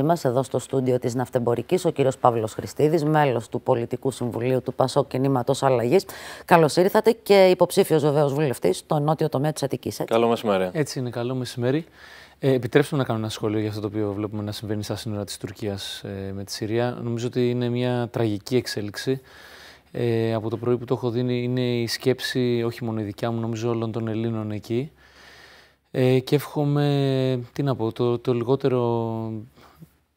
Είμαστε εδώ στο στούντιο της Ναυτεμπορικής, ο κύριος Παύλος Χριστίδης, μέλος του Πολιτικού Συμβουλίου του Πασό Κινήματος Αλλαγής. Καλώς ήρθατε και υποψήφιος βεβαίως βουλευτής στο νότιο τομέα της Αττικής. Καλό μεσημέρι. Έτσι είναι, καλό μεσημέρι. Ε, επιτρέψτε μου να κάνω ένα σχόλιο για αυτό το οποίο βλέπουμε να συμβαίνει στα σύνορα της Τουρκίας ε, με τη Συρία. Νομίζω ότι είναι μια τραγική εξέλιξη. Ε, από το πρωί που το έχω δει, είναι η σκέψη, όχι μόνο η δικιά μου, νομίζω όλων των Ελλήνων εκεί. Ε, και εύχομαι, τι να το λιγότερο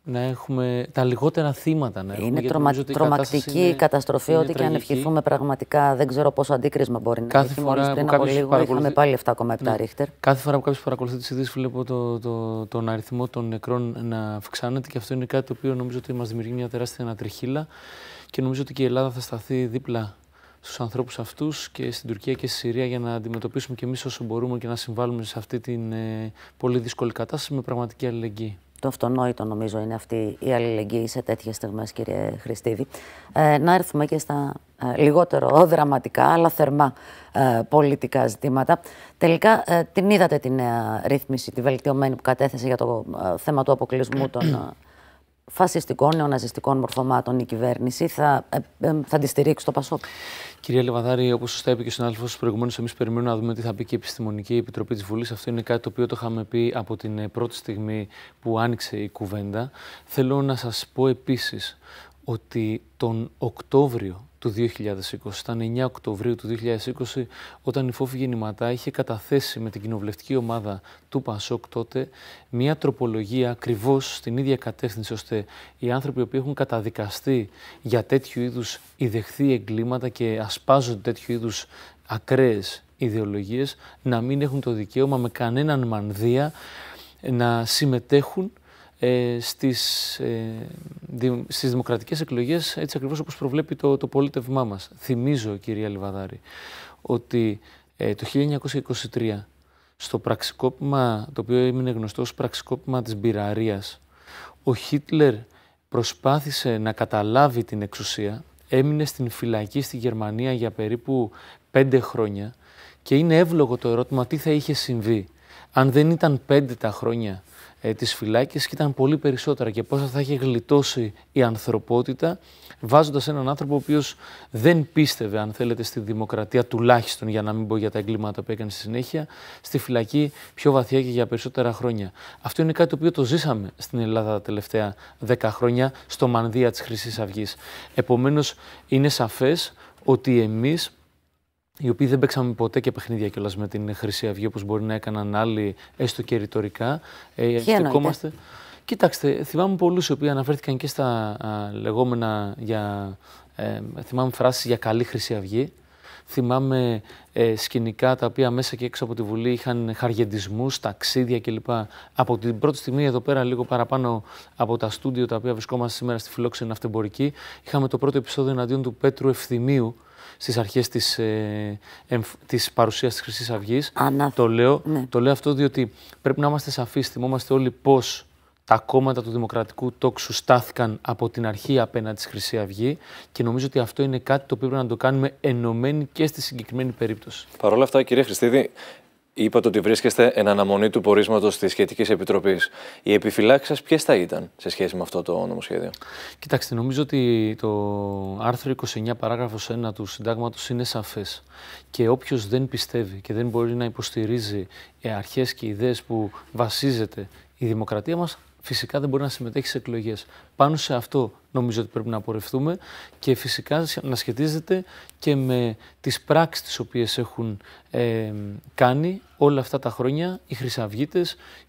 να έχουμε τα λιγότερα θύματα. Να είναι έχουμε, τρομα... τρομακτική η καταστροφή, είναι ό,τι και αν ευχηθούμε πραγματικά. Δεν ξέρω πόσο αντίκρισμα μπορεί να Κάθε έχει. Φορά που λίγο παρακολουθεί... πάλι 7,7 ναι. ρίχτερ. Κάθε φορά που κάποιος παρακολουθεί τις ειδήσεις, βλέπω το, το, τον αριθμό των νεκρών να αυξάνεται και αυτό είναι κάτι το οποίο νομίζω ότι μας δημιουργεί μια τεράστια ανατριχίλα και νομίζω ότι και η Ελλάδα θα σταθεί δίπλα στους ανθρώπους αυτούς και στην Τουρκία και στη Συρία για να αντιμετωπίσουμε κι εμείς όσο μπορούμε και να συμβάλλουμε σε αυτή την ε, πολύ δύσκολη κατάσταση με πραγματική αλληλεγγύη το αυτονόητο νομίζω είναι αυτή η αλληλεγγύη σε τέτοιες στιγμές, κύριε Χριστίδη. Ε, να έρθουμε και στα ε, λιγότερο δραματικά, αλλά θερμά ε, πολιτικά ζητήματα. Τελικά, ε, την είδατε τη νέα ρύθμιση, τη βελτιωμένη που κατέθεσε για το θέμα του αποκλεισμού των φασιστικών, νεοναζιστικών μορφωμάτων η κυβέρνηση θα, ε, ε θα τη στηρίξει το Πασόκ. Κυρία Λεβαδάρη, όπως σωστά είπε και ο συνάδελφο προηγουμένως, εμείς περιμένουμε να δούμε τι θα πει και η Επιστημονική Επιτροπή της Βουλής. Αυτό είναι κάτι το οποίο το είχαμε πει από την ε, πρώτη στιγμή που άνοιξε η κουβέντα. Θέλω να σας πω επίσης ότι τον Οκτώβριο του 2020. Ήταν 9 Οκτωβρίου του 2020 όταν η Φόφη Γεννηματά είχε καταθέσει με την κοινοβουλευτική ομάδα του ΠΑΣΟΚ τότε μια τροπολογία ακριβώς στην ίδια κατεύθυνση ώστε οι άνθρωποι που έχουν καταδικαστεί για τέτοιου είδους ιδεχθεί εγκλήματα και ασπάζονται τέτοιου είδους ακραίες ιδεολογίες να μην έχουν το δικαίωμα με κανέναν μανδύα να συμμετέχουν ε, στις, ε, στις δημοκρατικές εκλογές έτσι ακριβώς όπως προβλέπει το, το πολίτευμά μας. Θυμίζω, κυρία Λιβαδάρη, ότι ε, το 1923 στο πραξικόπημα, το οποίο έμεινε γνωστό ως πραξικόπημα της Μπειραρίας, ο Χίτλερ προσπάθησε να καταλάβει την εξουσία, έμεινε στην φυλακή στη Γερμανία για περίπου πέντε χρόνια και είναι εύλογο το ερώτημα τι θα είχε συμβεί αν δεν ήταν πέντε τα χρόνια ε, της και ήταν πολύ περισσότερα και πόσα θα είχε γλιτώσει η ανθρωπότητα βάζοντας έναν άνθρωπο ο οποίος δεν πίστευε αν θέλετε στη δημοκρατία τουλάχιστον για να μην πω για τα εγκλήματα που έκανε στη συνέχεια στη φυλακή πιο βαθιά και για περισσότερα χρόνια. Αυτό είναι κάτι το οποίο το ζήσαμε στην Ελλάδα τα τελευταία 10 χρόνια στο μανδύα της χρυσής Αυγής. Επομένως είναι σαφές ότι εμείς οι οποίοι δεν παίξαμε ποτέ και παιχνίδια κιόλας με την Χρυσή Αυγή όπως μπορεί να έκαναν άλλοι, έστω και ρητορικά. Ε, Κοιτάξτε, θυμάμαι πολλούς οι οποίοι αναφέρθηκαν και στα α, λεγόμενα για. Ε, θυμάμαι φράσεις για καλή Χρυσή Αυγή. Θυμάμαι ε, σκηνικά τα οποία μέσα και έξω από τη Βουλή είχαν χαργεντισμούς, ταξίδια κλπ. Από την πρώτη στιγμή εδώ πέρα, λίγο παραπάνω από τα στούντιο τα οποία βρισκόμαστε σήμερα στη φιλόξενη αυτεμπορική, είχαμε το πρώτο επεισόδιο εναντίον του Πέτρου Ευθυμίου, Στις αρχές της, ε, της παρουσίας της Χρυσής Το, λέω, ναι. το λέω αυτό διότι πρέπει να είμαστε σαφείς. θυμόμαστε όλοι πώς τα κόμματα του δημοκρατικού τόξου στάθηκαν από την αρχή απέναντι στη Χρυσή Αυγή και νομίζω ότι αυτό είναι κάτι το οποίο πρέπει να το κάνουμε ενωμένοι και στη συγκεκριμένη περίπτωση. Παρ' όλα αυτά, κύριε Χριστίδη, Είπατε ότι βρίσκεστε εν αναμονή του πορίσματος της σχετικής επιτροπής. Οι επιφυλάξεις σας ποιες θα ήταν σε σχέση με αυτό το νομοσχέδιο. Κοιτάξτε, νομίζω ότι το άρθρο 29 παράγραφος 1 του συντάγματος είναι σαφές. Και όποιος δεν πιστεύει και δεν μπορεί να υποστηρίζει ε, αρχές και ιδέες που βασίζεται η δημοκρατία μας, φυσικά δεν μπορεί να συμμετέχει σε εκλογές. Πάνω σε αυτό νομίζω ότι πρέπει να απορρευτούμε και φυσικά να σχετίζεται και με τις πράξεις τις οποίες έχουν ε, κάνει όλα αυτά τα χρόνια οι Χρυσαυγίτες,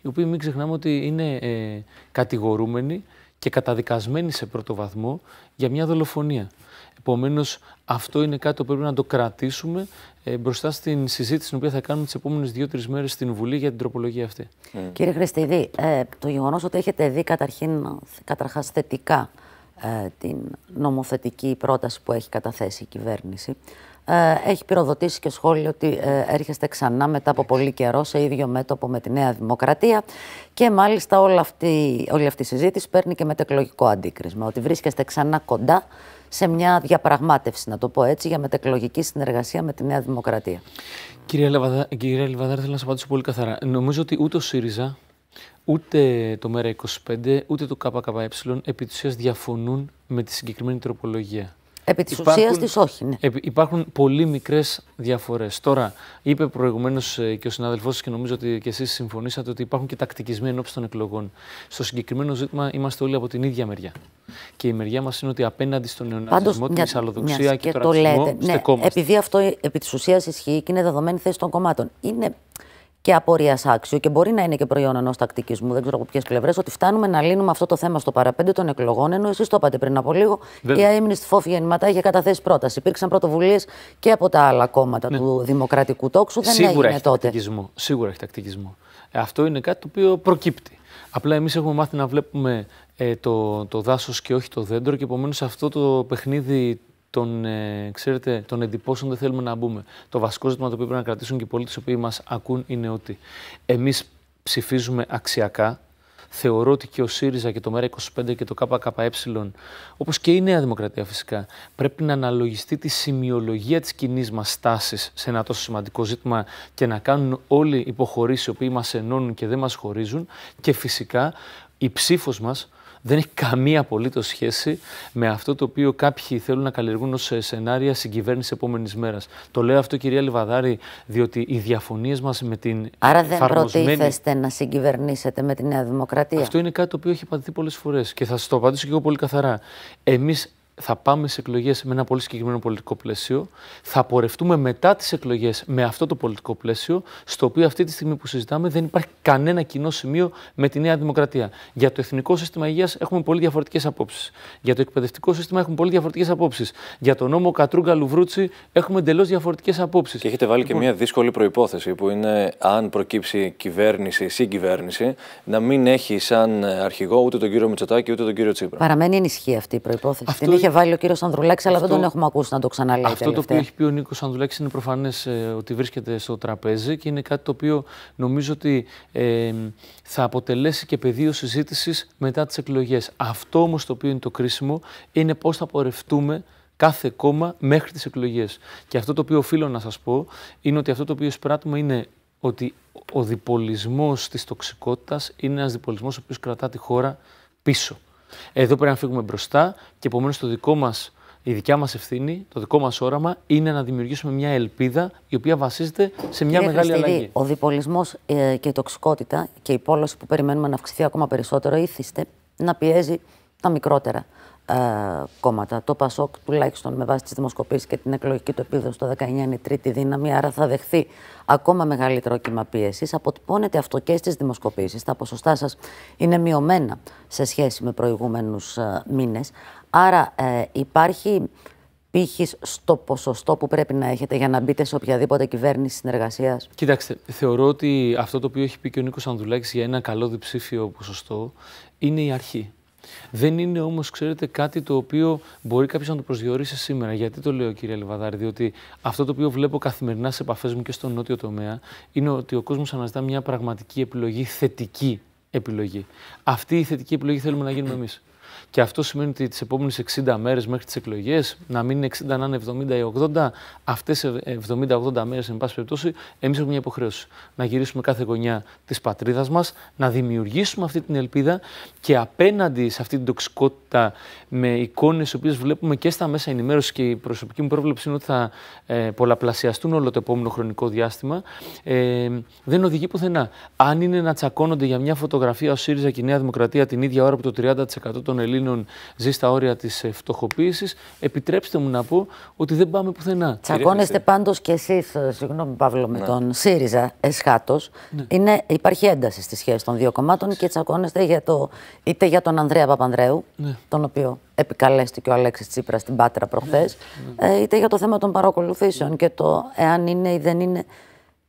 οι οποίοι μην ξεχνάμε ότι είναι ε, κατηγορούμενοι και καταδικασμένη σε πρώτο βαθμό για μια δολοφονία. Επομένως, αυτό είναι κάτι που πρέπει να το κρατήσουμε ε, μπροστά στην συζήτηση την οποία θα κάνουμε τις επόμενες δύο-τρει μέρες στην Βουλή για την τροπολογία αυτή. Ε. Κύριε Χρυστιδή, ε, το γεγονός ότι έχετε δει καταρχήν καταρχάς θετικά ε, την νομοθετική πρόταση που έχει καταθέσει η κυβέρνηση. Ε, έχει πυροδοτήσει και σχόλιο ότι ε, έρχεστε ξανά μετά από πολύ καιρό σε ίδιο μέτωπο με τη Νέα Δημοκρατία και μάλιστα όλη αυτή, όλη αυτή η συζήτηση παίρνει και μετεκλογικό αντίκρισμα, ότι βρίσκεστε ξανά κοντά σε μια διαπραγμάτευση, να το πω έτσι, για μετεκλογική συνεργασία με τη Νέα Δημοκρατία. Κύριε Λιβαδάρ, θέλω να σα απαντήσω πολύ καθαρά. Νομίζω ότι ούτε ο ΣΥΡΙΖΑ Ούτε το ΜΕΡΑ25 ούτε το ΚΚΕ επί της ουσίας διαφωνούν με τη συγκεκριμένη τροπολογία. Επί της ουσίας της, όχι, ναι. Υπάρχουν πολύ μικρές διαφορές. Τώρα, είπε προηγουμένως ε, και ο Συνάδελφο σας και νομίζω ότι και εσείς συμφωνήσατε ότι υπάρχουν και τακτικισμοί ενώπιση των εκλογών. Στο συγκεκριμένο ζήτημα είμαστε όλοι από την ίδια μεριά. Και η μεριά μας είναι ότι απέναντι στον νεοναζισμό, την εισαλλοδοξία και, και το ρατσισμό ναι, Επειδή αυτό επί της ουσίας ισχύει και είναι δεδομένη θέση των κομμάτων. Είναι και απορίας άξιο και μπορεί να είναι και προϊόν ενός τακτικισμού, δεν ξέρω από ποιες πλευρές, ότι φτάνουμε να λύνουμε αυτό το θέμα στο παραπέντε των εκλογών. Ενώ εσείς το είπατε πριν από λίγο, δεν... η στη φόφη γεννηματά είχε καταθέσει πρόταση. Υπήρξαν πρωτοβουλίες και από τα άλλα κόμματα ναι. του δημοκρατικού τόξου. Δεν Σίγουρα έγινε έχει τότε. Τακτικισμό. Σίγουρα έχει τακτικισμό. Ε, αυτό είναι κάτι το οποίο προκύπτει. Απλά εμείς έχουμε μάθει να βλέπουμε ε, το, το δάσος και όχι το δέντρο και επομένως αυτό το παιχνίδι των, ε, ξέρετε, των εντυπώσεων δεν θέλουμε να μπούμε. Το βασικό ζήτημα το οποίο πρέπει να κρατήσουν και οι πολίτες οι οποίοι μας ακούν είναι ότι εμείς ψηφίζουμε αξιακά. Θεωρώ ότι και ο ΣΥΡΙΖΑ και το ΜΕΡΑ25 και το ΚΚΕ, όπως και η Νέα Δημοκρατία φυσικά, πρέπει να αναλογιστεί τη σημειολογία της κοινή μας στάση σε ένα τόσο σημαντικό ζήτημα και να κάνουν όλοι υποχωρήσεις οι οποίοι μας ενώνουν και δεν μας χωρίζουν. Και φυσικά η ψήφος μας δεν έχει καμία απολύτως σχέση με αυτό το οποίο κάποιοι θέλουν να καλλιεργούν ως ε, σενάρια συγκυβέρνηση επόμενης μέρας. Το λέω αυτό, κυρία Λιβαδάρη, διότι οι διαφωνίες μας με την. Άρα δεν εφαρμοσμένη... προτίθεστε να συγκυβερνήσετε με τη Νέα Δημοκρατία. Αυτό είναι κάτι το οποίο έχει απαντηθεί πολλές φορές και θα σας το απαντήσω και εγώ πολύ καθαρά. Εμείς θα πάμε σε εκλογές με ένα πολύ συγκεκριμένο πολιτικό πλαίσιο. Θα πορευτούμε μετά τις εκλογές με αυτό το πολιτικό πλαίσιο, στο οποίο αυτή τη στιγμή που συζητάμε δεν υπάρχει κανένα κοινό σημείο με τη Νέα Δημοκρατία. Για το εθνικό σύστημα υγείας έχουμε πολύ διαφορετικές απόψεις. Για το εκπαιδευτικό σύστημα έχουμε πολύ διαφορετικές απόψεις. Για το νόμο Κατρούγκα Λουβρούτσι έχουμε εντελώς διαφορετικές απόψεις. Και έχετε βάλει και λοιπόν- μια δύσκολη προπόθεση που είναι αν προκύψει κυβέρνηση, ή συγκυβέρνηση, να μην έχει σαν αρχηγό ούτε τον κύριο Μητσοτάκη ούτε τον κύριο Τσίπρα. Παραμένει ενισχύ αυτή η προπόθεση είχε βάλει ο κύριος Ανδρουλάκης, αλλά δεν τον έχουμε ακούσει να το ξαναλέει. Αυτό τελευταία. το οποίο έχει πει ο Νίκος Ανδρουλάκης είναι προφανές ε, ότι βρίσκεται στο τραπέζι και είναι κάτι το οποίο νομίζω ότι ε, θα αποτελέσει και πεδίο συζήτησης μετά τις εκλογές. Αυτό όμως το οποίο είναι το κρίσιμο είναι πώς θα πορευτούμε κάθε κόμμα μέχρι τις εκλογές. Και αυτό το οποίο οφείλω να σας πω είναι ότι αυτό το οποίο εισπράττουμε είναι ότι ο διπολισμός της τοξικότητας είναι ένας διπολισμός ο οποίος κρατά τη χώρα πίσω. Εδώ πρέπει να φύγουμε μπροστά και επομένως το δικό μας, η δικιά μας ευθύνη, το δικό μας όραμα είναι να δημιουργήσουμε μια ελπίδα η οποία βασίζεται σε μια Κύριε μεγάλη αλλαγή. Ο διπολισμός ε, και η τοξικότητα και η πόλωση που περιμένουμε να αυξηθεί ακόμα περισσότερο ήθιστε να πιέζει τα μικρότερα. Ε, κόμματα. Το ΠΑΣΟΚ, τουλάχιστον με βάση τις δημοσκοπήσεις και την εκλογική του επίδοση το 19, είναι η τρίτη δύναμη, άρα θα δεχθεί ακόμα μεγαλύτερο κύμα πίεσης. Αποτυπώνεται αυτό και στις δημοσκοπήσεις. Τα ποσοστά σας είναι μειωμένα σε σχέση με προηγούμενους ε, μήνες. Άρα ε, υπάρχει πύχης στο ποσοστό που πρέπει να έχετε για να μπείτε σε οποιαδήποτε κυβέρνηση συνεργασίας. Κοιτάξτε, θεωρώ ότι αυτό το οποίο έχει πει και ο Νίκος Ανδουλάκη για ένα καλό διψήφιο ποσοστό είναι η αρχή. Δεν είναι όμως, ξέρετε, κάτι το οποίο μπορεί κάποιος να το προσδιορίσει σήμερα. Γιατί το λέω, κύριε Λεβαδάρη, διότι αυτό το οποίο βλέπω καθημερινά σε επαφές μου και στον νότιο τομέα είναι ότι ο κόσμος αναζητά μια πραγματική επιλογή, θετική επιλογή. Αυτή η θετική επιλογή θέλουμε να γίνουμε εμείς. Και αυτό σημαίνει ότι τις επόμενες 60 μέρες μέχρι τις εκλογές, να μην είναι 60, να είναι 70 ή 80, αυτέ 70-80 μέρες, εν πάση περιπτώσει, εμείς έχουμε μια υποχρέωση. Να γυρίσουμε κάθε γωνιά της πατρίδας μας, να δημιουργήσουμε αυτή την ελπίδα και απέναντι σε αυτή την τοξικότητα με εικόνες, οι οποίες βλέπουμε και στα μέσα ενημέρωσης και η προσωπική μου πρόβλεψη είναι ότι θα ε, πολλαπλασιαστούν όλο το επόμενο χρονικό διάστημα, ε, δεν οδηγεί πουθενά. Αν είναι να τσακώνονται για μια φωτογραφία ο ΣΥΡΙΖΑ και η Νέα Δημοκρατία την ίδια ώρα που το 30% των των Ελλήνων ζει στα όρια της ε, φτωχοποίησης, επιτρέψτε μου να πω ότι δεν πάμε πουθενά. Τσακώνεστε πάντως κι εσείς, ε, συγγνώμη Παύλο, με ναι. τον ΣΥΡΙΖΑ εσχάτως. Ναι. υπάρχει ένταση στη σχέση των δύο κομμάτων και τσακώνεστε για το, είτε για τον Ανδρέα Παπανδρέου, ναι. τον οποίο επικαλέστηκε ο Αλέξης Τσίπρας στην Πάτρα προχθές, ε, είτε για το θέμα των παρακολουθήσεων και το εάν είναι ή δεν είναι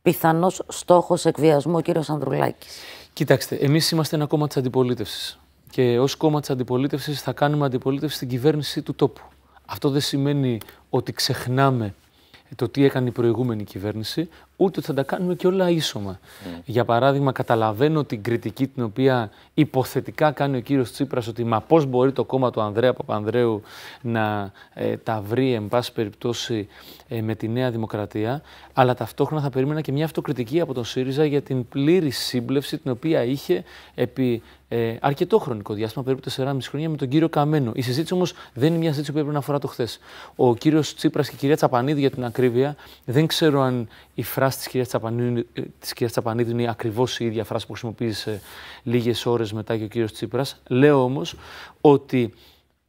πιθανός στόχος εκβιασμού ο κύριος Ανδρουλάκης. Κοιτάξτε, εμείς είμαστε ένα κόμμα της αντιπολίτευσης και ως κόμμα της αντιπολίτευσης θα κάνουμε αντιπολίτευση στην κυβέρνηση του τόπου. Αυτό δεν σημαίνει ότι ξεχνάμε το τι έκανε η προηγούμενη κυβέρνηση, ούτε θα τα κάνουμε και όλα ίσωμα. Mm. Για παράδειγμα, καταλαβαίνω την κριτική την οποία υποθετικά κάνει ο κύριος Τσίπρας ότι μα πώς μπορεί το κόμμα του Ανδρέα Παπανδρέου να ε, τα βρει, εν πάση περιπτώσει, ε, με τη Νέα Δημοκρατία, αλλά ταυτόχρονα θα περίμενα και μια αυτοκριτική από τον ΣΥΡΙΖΑ για την πλήρη σύμπλευση την οποία είχε επί ε, αρκετό χρονικό διάστημα, περίπου 4,5 χρόνια, με τον κύριο Καμένο. Η συζήτηση όμως δεν είναι μια συζήτηση που έπρεπε να αφορά το χθες. Ο κύριος Τσίπρας και η κυρία Τσαπανίδη, για την ακρίβεια, δεν ξέρω αν η φράση της κυρίας Τσαπανίδου, της κυρίας ε, είναι ακριβώς η ίδια φράση που χρησιμοποίησε λίγες ώρες μετά και ο κύριος Τσίπρας. Λέω όμως ότι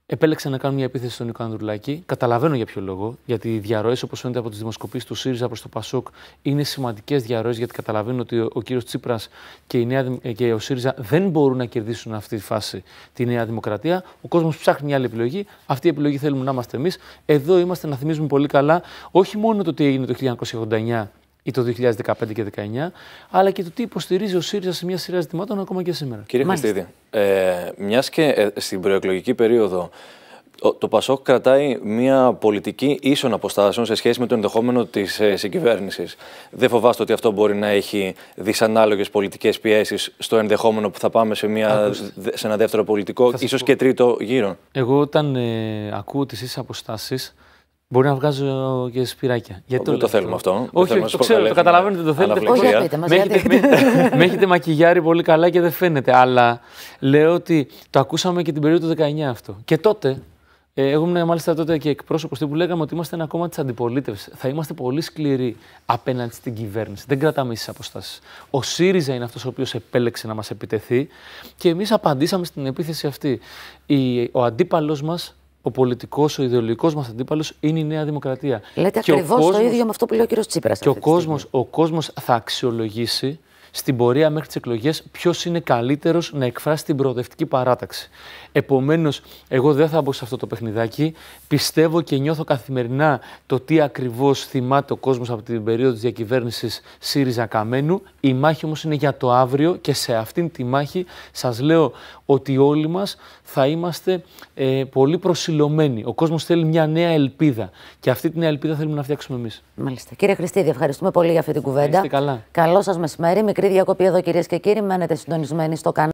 επέλεξαν να κάνουν μια επίθεση στον Νίκο Ανδρουλάκη. Καταλαβαίνω για ποιο λόγο. Γιατί οι διαρροές, όπως φαίνεται από τις δημοσκοπήσεις του ΣΥΡΙΖΑ προς το ΠΑΣΟΚ, είναι σημαντικές διαρροές γιατί καταλαβαίνουν ότι ο, ο κύριος Τσίπρας και, η νέα, ε, και ο ΣΥΡΙΖΑ δεν μπορούν να κερδίσουν αυτή τη φάση τη Νέα Δημοκρατία. Ο κόσμος ψάχνει μια άλλη επιλογή. Αυτή η επιλογή θέλουμε να είμαστε εμείς. Εδώ είμαστε να θυμίζουμε πολύ καλά όχι μόνο το τι έγινε το 1989 ή το 2015 και 2019, αλλά και το τι υποστηρίζει ο ΣΥΡΙΖΑ σε μια σειρά ζητημάτων ακόμα και σήμερα. Κύριε Χριστίδη, ε, μιας και ε, στην προεκλογική περίοδο το Πασόκ κρατάει μια πολιτική ίσων αποστάσεων σε σχέση με το ενδεχόμενο της ε, συγκυβέρνησης. Δεν φοβάστε ότι αυτό μπορεί να έχει δυσανάλογες πολιτικές πιέσεις στο ενδεχόμενο που θα πάμε σε, μια, σε ένα δεύτερο πολιτικό, ίσω και τρίτο γύρο. Εγώ, όταν ε, ακούω τις ίσες αποστάσεις, Μπορεί να βγάζω και σπυράκια. Γιατί δεν το, θέλουμε αυτό. Όχι, το, το ξέρω, το καταλαβαίνω, δεν το θέλετε. Όχι, με, έχετε, με μακιγιάρει πολύ καλά και δεν φαίνεται. Αλλά λέω ότι το ακούσαμε και την περίοδο του 19 αυτό. Και τότε, ε, εγώ ήμουν μάλιστα τότε και εκπρόσωπος που λέγαμε ότι είμαστε ένα κόμμα της αντιπολίτευσης. Θα είμαστε πολύ σκληροί απέναντι στην κυβέρνηση. Δεν κρατάμε ίσες αποστάσεις. Ο ΣΥΡΙΖΑ είναι αυτός ο οποίος επέλεξε να μας επιτεθεί και εμείς απαντήσαμε στην επίθεση αυτή. Η, ο αντίπαλος μας ο πολιτικός, ο ιδεολογικός μας αντίπαλος είναι η Νέα Δημοκρατία. Λέτε ακριβώς το ίδιο με αυτό που λέει ο κ. Τσίπρας. Και ο κόσμος ο κόσμος θα αξιολογήσει στην πορεία μέχρι τις εκλογές ποιος είναι καλύτερος να εκφράσει την προοδευτική παράταξη. Επομένως, εγώ δεν θα μπω σε αυτό το παιχνιδάκι. Πιστεύω και νιώθω καθημερινά το τι ακριβώς θυμάται ο κόσμος από την περίοδο της διακυβέρνησης ΣΥΡΙΖΑ Καμένου. Η μάχη όμως είναι για το αύριο και σε αυτήν τη μάχη σας λέω ότι όλοι μας θα είμαστε ε, πολύ προσιλωμένοι. Ο κόσμος θέλει μια νέα ελπίδα και αυτή την ελπίδα θέλουμε να φτιάξουμε εμείς. Μάλιστα. Κύριε Χριστίδη, ευχαριστούμε πολύ για αυτή την κουβέντα. καλά. Καλό σας μεσημέρι. Μικρή διακοπή εδώ κυρίες και κύριοι. Μένετε συντονισμένοι στο κανάλι.